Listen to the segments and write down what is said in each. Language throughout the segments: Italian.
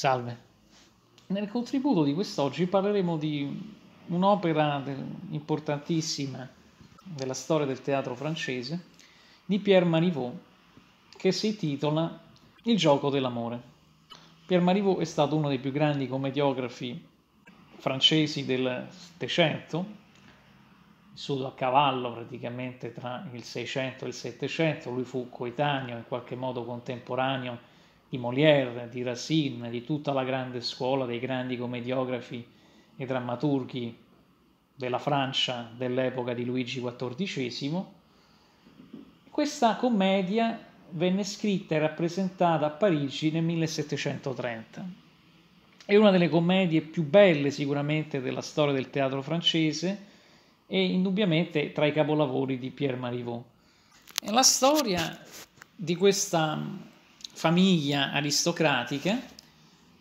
Salve. Nel contributo di quest'oggi parleremo di un'opera importantissima della storia del teatro francese di Pierre Marivaux che si intitola Il gioco dell'amore. Pierre Marivaux è stato uno dei più grandi commediografi francesi del Settecento, vissuto a cavallo praticamente tra il Seicento e il Settecento, lui fu coetaneo, in qualche modo contemporaneo di Molière, di Racine, di tutta la grande scuola dei grandi commediografi e drammaturghi della Francia dell'epoca di Luigi XIV, questa commedia venne scritta e rappresentata a Parigi nel 1730. È una delle commedie più belle sicuramente della storia del teatro francese e indubbiamente tra i capolavori di Pierre Marivaux. La storia di questa famiglia aristocratica,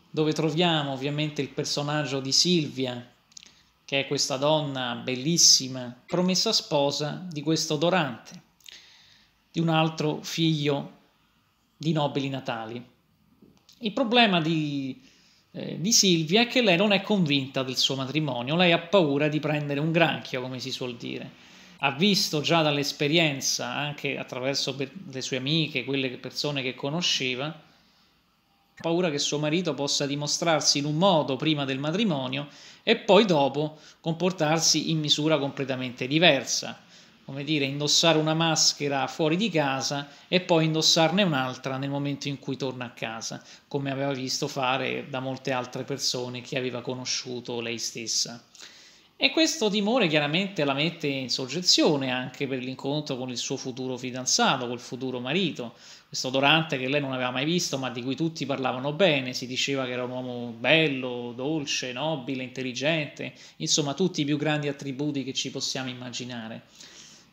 dove troviamo ovviamente il personaggio di Silvia, che è questa donna bellissima, promessa sposa di questo Dorante, di un altro figlio di nobili natali. Il problema di, eh, di Silvia è che lei non è convinta del suo matrimonio, lei ha paura di prendere un granchio, come si suol dire ha visto già dall'esperienza, anche attraverso le sue amiche, quelle persone che conosceva, paura che suo marito possa dimostrarsi in un modo prima del matrimonio e poi dopo comportarsi in misura completamente diversa, come dire indossare una maschera fuori di casa e poi indossarne un'altra nel momento in cui torna a casa, come aveva visto fare da molte altre persone che aveva conosciuto lei stessa. E questo timore chiaramente la mette in soggezione anche per l'incontro con il suo futuro fidanzato, col futuro marito, questo Dorante che lei non aveva mai visto ma di cui tutti parlavano bene, si diceva che era un uomo bello, dolce, nobile, intelligente, insomma tutti i più grandi attributi che ci possiamo immaginare.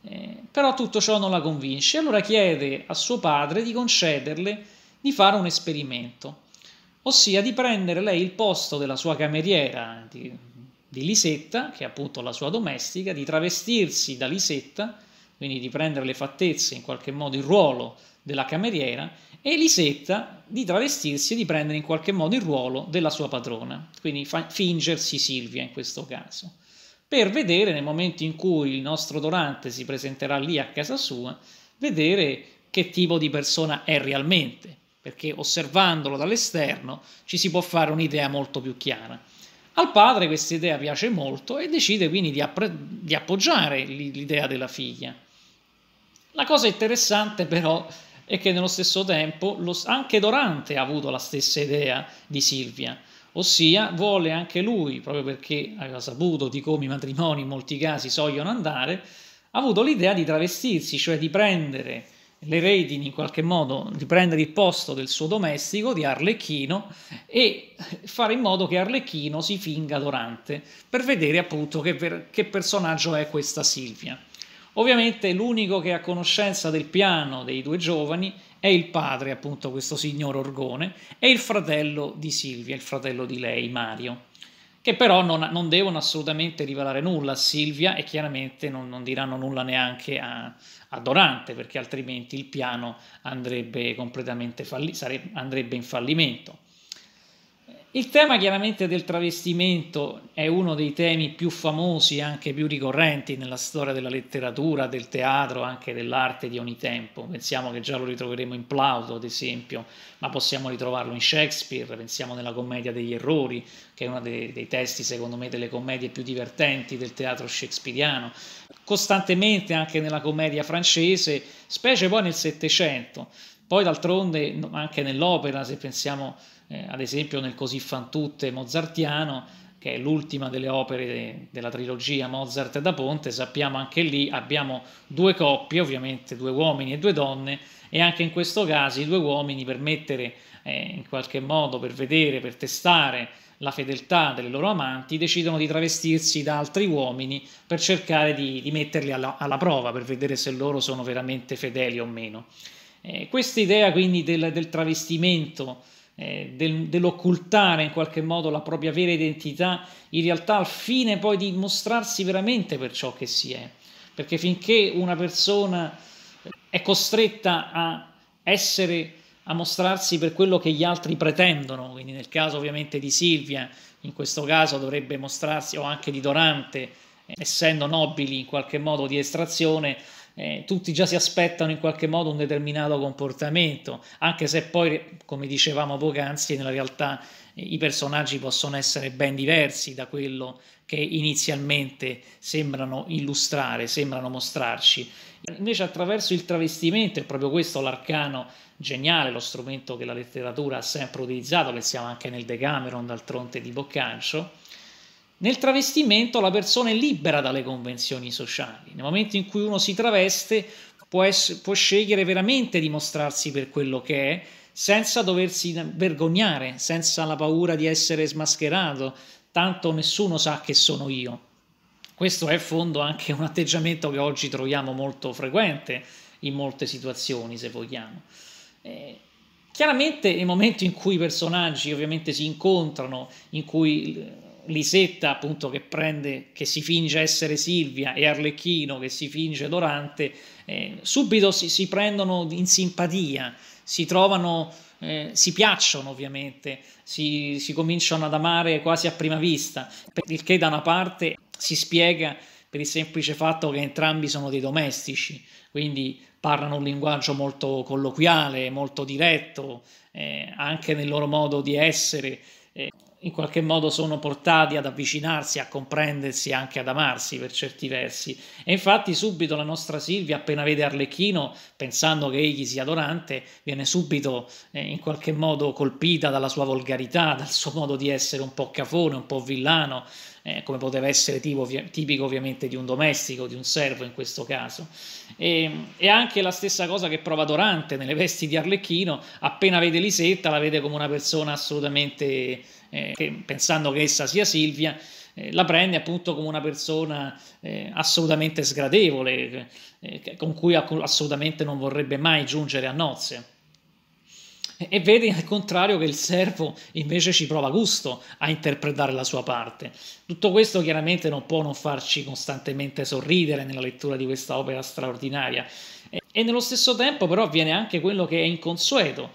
Eh, però tutto ciò non la convince, allora chiede a suo padre di concederle di fare un esperimento, ossia di prendere lei il posto della sua cameriera, di, di Lisetta, che è appunto la sua domestica, di travestirsi da Lisetta, quindi di prendere le fattezze, in qualche modo il ruolo della cameriera, e Lisetta di travestirsi e di prendere in qualche modo il ruolo della sua padrona, quindi fa- fingersi Silvia in questo caso, per vedere nel momento in cui il nostro Dorante si presenterà lì a casa sua, vedere che tipo di persona è realmente, perché osservandolo dall'esterno ci si può fare un'idea molto più chiara. Al padre questa idea piace molto e decide quindi di, di appoggiare l'idea della figlia. La cosa interessante però è che nello stesso tempo lo, anche Dorante ha avuto la stessa idea di Silvia, ossia vuole anche lui, proprio perché aveva saputo di come i matrimoni in molti casi sogliono andare, ha avuto l'idea di travestirsi, cioè di prendere le redini in qualche modo di prendere il posto del suo domestico, di Arlecchino, e fare in modo che Arlecchino si finga Dorante, per vedere appunto che, per, che personaggio è questa Silvia. Ovviamente l'unico che ha conoscenza del piano dei due giovani è il padre, appunto questo signor Orgone, e il fratello di Silvia, il fratello di lei, Mario che però non, non, devono assolutamente rivelare nulla a Silvia e chiaramente non, non diranno nulla neanche a, a, Dorante, perché altrimenti il piano andrebbe completamente falli- sare- andrebbe in fallimento. Il tema chiaramente del travestimento è uno dei temi più famosi e anche più ricorrenti nella storia della letteratura, del teatro, anche dell'arte di ogni tempo. Pensiamo che già lo ritroveremo in Plauto, ad esempio, ma possiamo ritrovarlo in Shakespeare, pensiamo nella commedia degli errori, che è uno dei, dei testi, secondo me, delle commedie più divertenti del teatro shakespeariano. Costantemente anche nella commedia francese, specie poi nel Settecento, poi d'altronde anche nell'opera, se pensiamo eh, ad esempio nel Così fan tutte mozartiano, che è l'ultima delle opere de- della trilogia Mozart da Ponte, sappiamo anche lì abbiamo due coppie, ovviamente due uomini e due donne, e anche in questo caso i due uomini per mettere eh, in qualche modo, per vedere, per testare la fedeltà delle loro amanti, decidono di travestirsi da altri uomini per cercare di, di metterli alla, alla, prova, per vedere se loro sono veramente fedeli o meno. Eh, questa idea quindi del, del travestimento eh, del, dell'occultare in qualche modo la propria vera identità, in realtà al fine poi di mostrarsi veramente per ciò che si è. Perché finché una persona eh, è costretta a essere a mostrarsi per quello che gli altri pretendono, quindi nel caso ovviamente di Silvia, in questo caso dovrebbe mostrarsi, o anche di Dorante, eh, essendo nobili in qualche modo di estrazione, eh, tutti già si aspettano in qualche modo un determinato comportamento, anche se poi, come dicevamo poc'anzi, nella realtà eh, i personaggi possono essere ben diversi da quello che inizialmente sembrano illustrare, sembrano mostrarci. Invece attraverso il travestimento, è proprio questo l'arcano geniale, lo strumento che la letteratura ha sempre utilizzato, pensiamo anche nel Decameron d'altronde di Boccaccio, nel travestimento la persona è libera dalle convenzioni sociali. Nel momento in cui uno si traveste può, essere, può scegliere veramente di mostrarsi per quello che è, senza doversi vergognare, senza la paura di essere smascherato, tanto nessuno sa che sono io. Questo è in fondo anche un atteggiamento che oggi troviamo molto frequente in molte situazioni, se vogliamo. Eh, chiaramente nel momento in cui i personaggi ovviamente si incontrano, in cui Lisetta appunto che prende, che si finge essere Silvia e Arlecchino che si finge Dorante, eh, subito si, si, prendono in simpatia, si trovano, eh, si piacciono ovviamente, si, si cominciano ad amare quasi a prima vista, il che da una parte si spiega per il semplice fatto che entrambi sono dei domestici, quindi parlano un linguaggio molto colloquiale, molto diretto, eh, anche nel loro modo di essere. Eh, in qualche modo sono portati ad avvicinarsi, a comprendersi, anche ad amarsi per certi versi. E infatti subito la nostra Silvia, appena vede Arlecchino, pensando che egli sia adorante, viene subito eh, in qualche modo colpita dalla sua volgarità, dal suo modo di essere un po' cafone, un po' villano, eh, come poteva essere tipo, ovvia, tipico ovviamente di un domestico, di un servo in questo caso. E, e, anche la stessa cosa che prova Dorante nelle vesti di Arlecchino, appena vede Lisetta la vede come una persona assolutamente, eh, che, pensando che essa sia Silvia, eh, la prende appunto come una persona eh, assolutamente sgradevole, eh, con cui assolutamente non vorrebbe mai giungere a nozze. E vedi al contrario che il servo invece ci prova gusto a interpretare la sua parte. Tutto questo chiaramente non può non farci costantemente sorridere nella lettura di questa opera straordinaria. E nello stesso tempo però avviene anche quello che è inconsueto,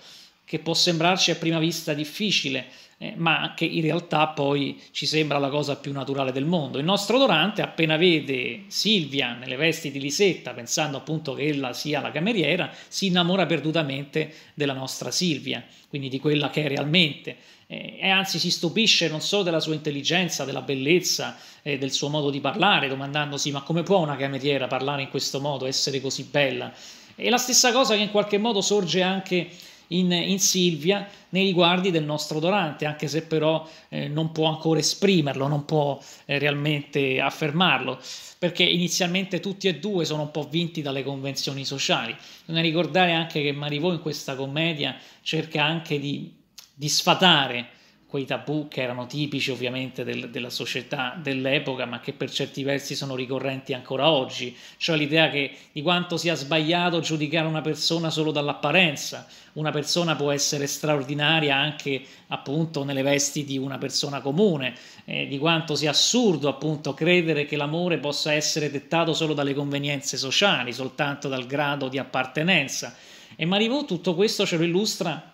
che può sembrarci a prima vista difficile, eh, ma che in realtà poi ci sembra la cosa più naturale del mondo. Il nostro Dorante, appena vede Silvia nelle vesti di Lisetta, pensando appunto che ella sia la cameriera, si innamora perdutamente della nostra Silvia, quindi di quella che è realmente. Eh, e anzi si stupisce non solo della sua intelligenza, della bellezza, eh, del suo modo di parlare, domandandosi ma come può una cameriera parlare in questo modo, essere così bella? E la stessa cosa che in qualche modo sorge anche in, in Silvia nei riguardi del nostro Dorante, anche se però eh, non può ancora esprimerlo, non può eh, realmente affermarlo, perché inizialmente tutti e due sono un po' vinti dalle convenzioni sociali. Bisogna ricordare anche che Marivaux in questa commedia cerca anche di, di sfatare quei tabù che erano tipici ovviamente del, della società dell'epoca, ma che per certi versi sono ricorrenti ancora oggi, cioè l'idea che di quanto sia sbagliato giudicare una persona solo dall'apparenza, una persona può essere straordinaria anche appunto nelle vesti di una persona comune, eh, di quanto sia assurdo appunto credere che l'amore possa essere dettato solo dalle convenienze sociali, soltanto dal grado di appartenenza. E Marivaux tutto questo ce lo illustra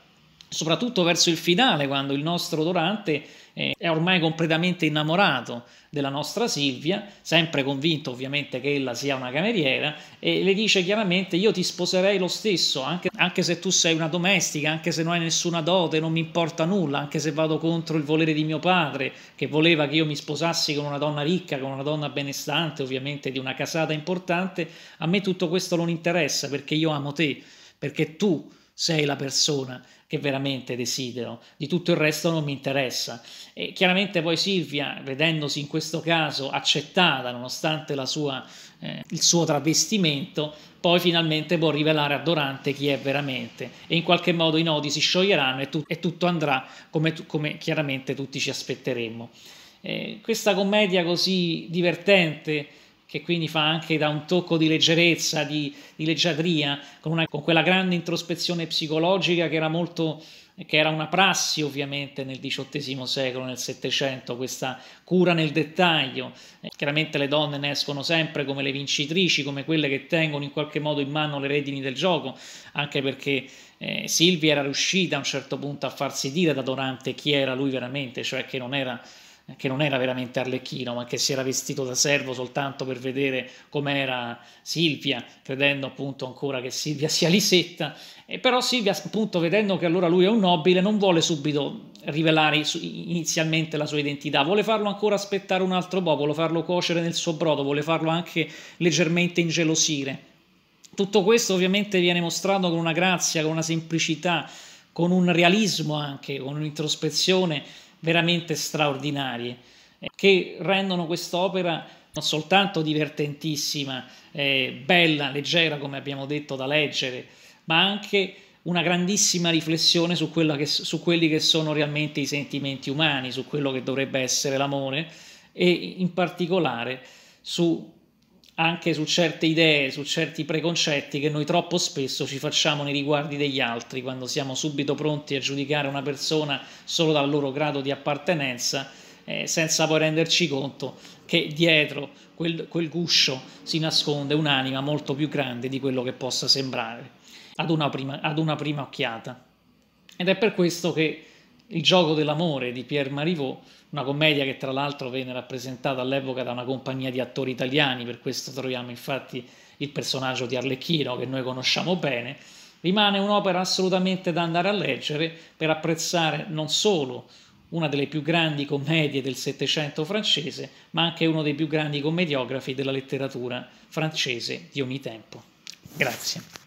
soprattutto verso il finale, quando il nostro Dorante eh, è ormai completamente innamorato della nostra Silvia, sempre convinto ovviamente che ella sia una cameriera, e le dice chiaramente io ti sposerei lo stesso, anche, anche se tu sei una domestica, anche se non hai nessuna dote, non mi importa nulla, anche se vado contro il volere di mio padre, che voleva che io mi sposassi con una donna ricca, con una donna benestante, ovviamente di una casata importante, a me tutto questo non interessa perché io amo te, perché tu sei la persona che veramente desidero, di tutto il resto non mi interessa. E chiaramente poi Silvia, vedendosi in questo caso accettata nonostante sua, eh, il suo travestimento, poi finalmente può rivelare a Dorante chi è veramente e in qualche modo i nodi si scioglieranno e, tu- e tutto andrà come, tu- come chiaramente tutti ci aspetteremmo. Eh, questa commedia così divertente, che quindi fa anche da un tocco di leggerezza, di, di leggiadria, con, una, con, quella grande introspezione psicologica che era, molto, che era una prassi ovviamente nel XVIII secolo, nel Settecento, questa cura nel dettaglio. Eh, chiaramente le donne ne escono sempre come le vincitrici, come quelle che tengono in qualche modo in mano le redini del gioco, anche perché eh, Silvia era riuscita a un certo punto a farsi dire da Dorante chi era lui veramente, cioè che non era che non era veramente Arlecchino, ma che si era vestito da servo soltanto per vedere com'era Silvia, credendo appunto ancora che Silvia sia Lisetta, e però Silvia appunto vedendo che allora lui è un nobile non vuole subito rivelare inizialmente la sua identità, vuole farlo ancora aspettare un altro po', vuole farlo cuocere nel suo brodo, vuole farlo anche leggermente ingelosire. Tutto questo ovviamente viene mostrato con una grazia, con una semplicità, con un realismo anche, con un'introspezione veramente straordinarie eh, che rendono quest'opera non soltanto divertentissima, eh, bella, leggera come abbiamo detto da leggere, ma anche una grandissima riflessione su, che, su quelli che sono realmente i sentimenti umani, su quello che dovrebbe essere l'amore e in particolare su anche su certe idee, su certi preconcetti che noi troppo spesso ci facciamo nei riguardi degli altri, quando siamo subito pronti a giudicare una persona solo dal loro grado di appartenenza, eh, senza poi renderci conto che dietro quel, quel guscio si nasconde un'anima molto più grande di quello che possa sembrare ad una prima, ad una prima occhiata. Ed è per questo che il gioco dell'amore di Pierre Marivaux, una commedia che tra l'altro venne rappresentata all'epoca da una compagnia di attori italiani, per questo troviamo infatti il personaggio di Arlecchino che noi conosciamo bene, rimane un'opera assolutamente da andare a leggere per apprezzare non solo una delle più grandi commedie del Settecento francese, ma anche uno dei più grandi commediografi della letteratura francese di ogni tempo. Grazie.